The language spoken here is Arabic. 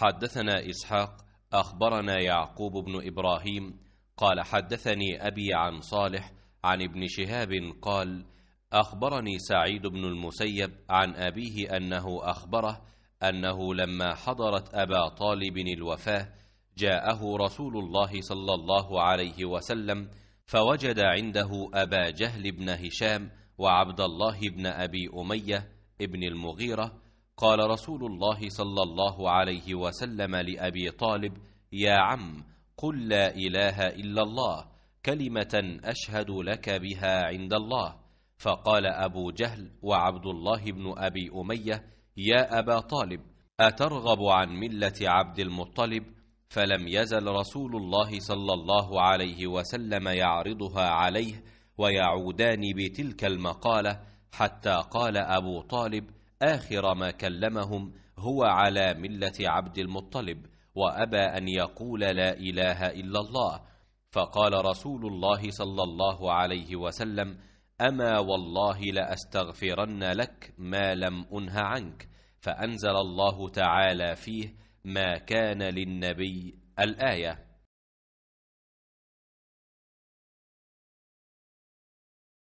حدثنا إسحاق أخبرنا يعقوب بن إبراهيم قال حدثني أبي عن صالح عن ابن شهاب قال أخبرني سعيد بن المسيب عن أبيه أنه أخبره أنه لما حضرت أبا طالب الوفاة جاءه رسول الله صلى الله عليه وسلم فوجد عنده أبا جهل بن هشام وعبد الله بن أبي أمية ابن المغيرة قال رسول الله صلى الله عليه وسلم لأبي طالب يا عم قل لا إله إلا الله كلمة أشهد لك بها عند الله فقال أبو جهل وعبد الله بن أبي أمية يا أبا طالب أترغب عن ملة عبد المطلب فلم يزل رسول الله صلى الله عليه وسلم يعرضها عليه ويعودان بتلك المقالة حتى قال أبو طالب آخر ما كلمهم هو على ملة عبد المطلب وأبى أن يقول لا إله إلا الله فقال رسول الله صلى الله عليه وسلم أما والله لأستغفرن لك ما لم أنه عنك فأنزل الله تعالى فيه ما كان للنبي الآية